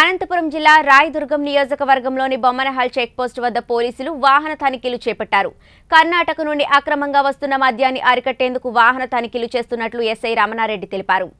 అనంతపురం జిల్లా రాయదుర్గం నియోజకవర్గంలోని బొమ్మనహాల్ చెక్పోస్ట్ వద్ద పోలీసులు వాహన తనిఖీలు చేపట్టారు కర్ణాటక నుండి అక్రమంగా వస్తున్న మద్యాన్ని అరికట్టేందుకు వాహన తనిఖీలు చేస్తున్నట్లు ఎస్ఐ రమణారెడ్డి తెలిపారు